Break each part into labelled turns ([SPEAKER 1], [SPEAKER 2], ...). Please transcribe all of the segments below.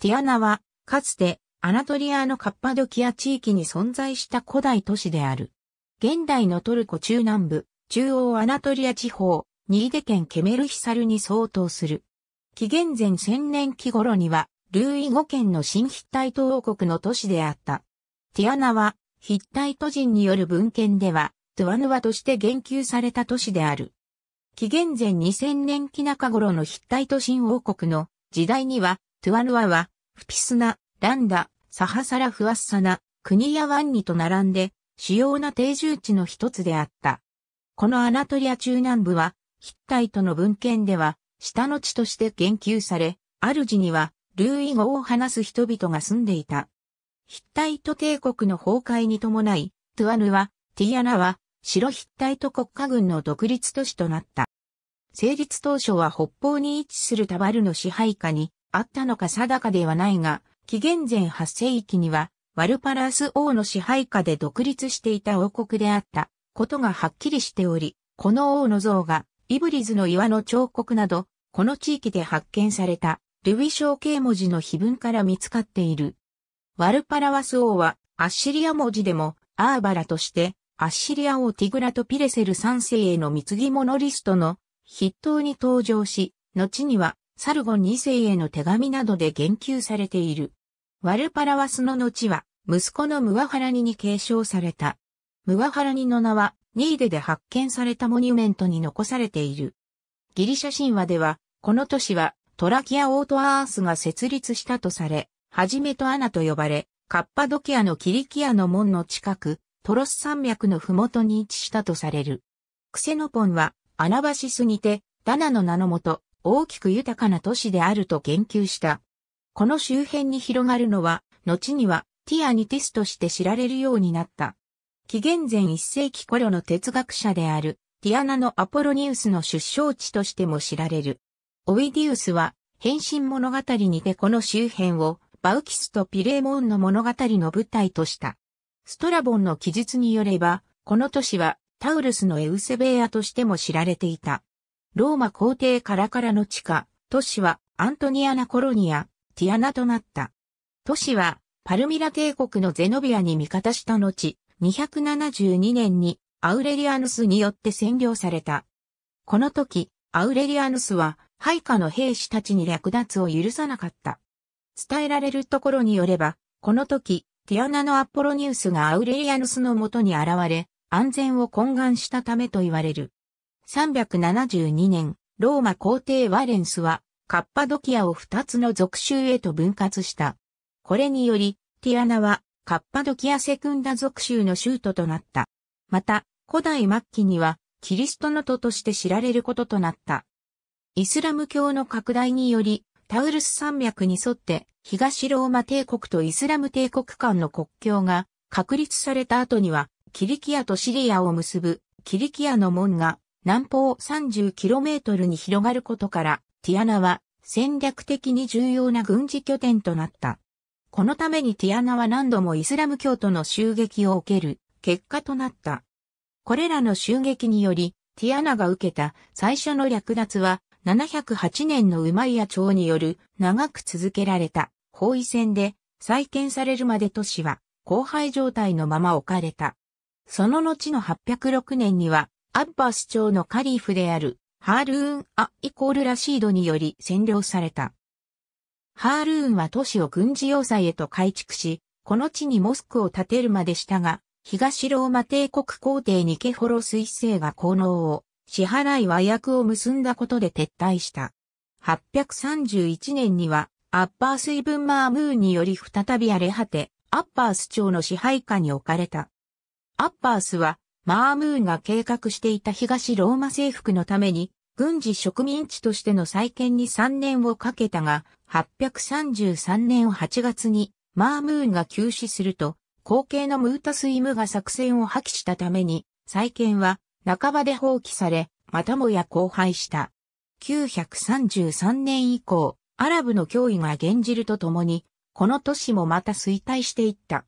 [SPEAKER 1] ティアナは、かつて、アナトリアのカッパドキア地域に存在した古代都市である。現代のトルコ中南部、中央アナトリア地方、ニーデ県ケメルヒサルに相当する。紀元前1000年期頃には、ルーイ語圏の新ヒッタイト王国の都市であった。ティアナは、ヒッタイト人による文献では、トゥアヌワとして言及された都市である。紀元前2000年期中頃のヒッタイト新王国の時代には、トゥアヌワはフピスナ、ランダ、サハサラフワッサナ、クニヤワンニと並んで、主要な定住地の一つであった。このアナトリア中南部は、ヒッタイトの文献では、下の地として言及され、主には、ルーイ語を話す人々が住んでいた。ヒッタイト帝国の崩壊に伴い、トゥアヌは、ティアナは、白ヒッタイト国家軍の独立都市となった。成立当初は北方に位置するタバルの支配下にあったのか定かではないが、紀元前8世紀には、ワルパラース王の支配下で独立していた王国であったことがはっきりしており、この王の像がイブリズの岩の彫刻など、この地域で発見されたルビ象形文字の碑文から見つかっている。ワルパラワス王はアッシリア文字でもアーバラとしてアッシリア王ティグラとピレセル3世への貢ぎ物リストの筆頭に登場し、後にはサルゴン2世への手紙などで言及されている。ワルパラワスの後は、息子のムワハラニに継承された。ムワハラニの名は、ニーデで発見されたモニュメントに残されている。ギリシャ神話では、この都市は、トラキア・オート・アースが設立したとされ、はじめとアナと呼ばれ、カッパドキアのキリキアの門の近く、トロス山脈のふもとに位置したとされる。クセノポンは、アナバシスにて、ダナの名のもと、大きく豊かな都市であると言及した。この周辺に広がるのは、後にはティアニティスとして知られるようになった。紀元前1世紀頃の哲学者であるティアナのアポロニウスの出生地としても知られる。オイディウスは変身物語にてこの周辺をバウキスとピレーモンの物語の舞台とした。ストラボンの記述によれば、この都市はタウルスのエウセベアとしても知られていた。ローマ皇帝カラカラの地下、都市はアントニアナコロニア、ティアナとなった。都市はパルミラ帝国のゼノビアに味方した後、272年にアウレリアヌスによって占領された。この時、アウレリアヌスは配下の兵士たちに略奪を許さなかった。伝えられるところによれば、この時、ティアナのアポロニウスがアウレリアヌスのもとに現れ、安全を懇願したためと言われる。372年、ローマ皇帝ワレンスは、カッパドキアを2つの属州へと分割した。これにより、ティアナは、カッパドキアセクンダ属州の州都となった。また、古代末期には、キリストの都として知られることとなった。イスラム教の拡大により、タウルス山脈に沿って、東ローマ帝国とイスラム帝国間の国境が確立された後には、キリキアとシリアを結ぶキリキアの門が南方 30km に広がることから、ティアナは戦略的に重要な軍事拠点となった。このためにティアナは何度もイスラム教徒の襲撃を受ける結果となった。これらの襲撃により、ティアナが受けた最初の略奪は、708年のウマイヤ朝による長く続けられた包囲戦で再建されるまで都市は荒廃状態のまま置かれた。その後の806年にはアッバス朝のカリフである、ハールーン・ア・イコール・ラシードにより占領された。ハールーンは都市を軍事要塞へと改築し、この地にモスクを建てるまでしたが、東ローマ帝国皇帝ニケフォロス一世が功能を、支払い和訳を結んだことで撤退した。831年には、アッバースイブン・マームーンにより再び荒れ果て、アッバース朝の支配下に置かれた。アッバースはマームーンが計画していた東ローマ征服のために、軍事植民地としての再建に3年をかけたが、833年8月にマームーンが急死すると、後継のムータスイムが作戦を破棄したために、再建は半ばで放棄され、またもや荒廃した。933年以降、アラブの脅威が減じるとともに、この都市もまた衰退していった。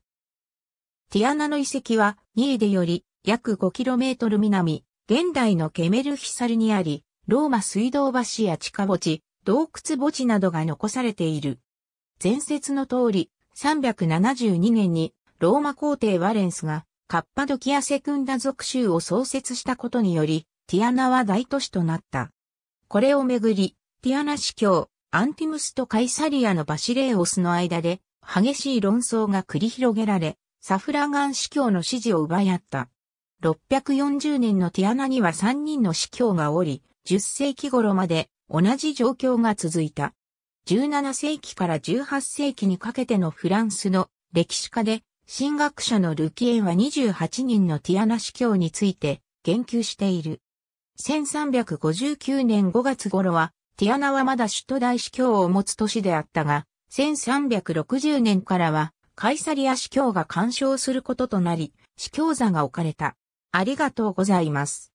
[SPEAKER 1] ティアナの遺跡は、ニーデより約 5km 南、現代のケメルヒサルにあり、ローマ水道橋や地下墓地、洞窟墓地などが残されている。前説の通り、372年にローマ皇帝ワレンスがカッパドキアセクンダ属州を創設したことにより、ティアナは大都市となった。これをめぐり、ティアナ司教、アンティムスとカイサリアのバシレーオスの間で激しい論争が繰り広げられ、サフラガン司教の支持を奪い合った。640年のティアナには3人の司教がおり、10世紀頃まで同じ状況が続いた。17世紀から18世紀にかけてのフランスの歴史家で、神学者のルキエンは28人のティアナ司教について言及している。1359年5月頃は、ティアナはまだ首都大司教を持つ都市であったが、1360年からは、カイサリア司教が干渉することとなり、司教座が置かれた。ありがとうございます。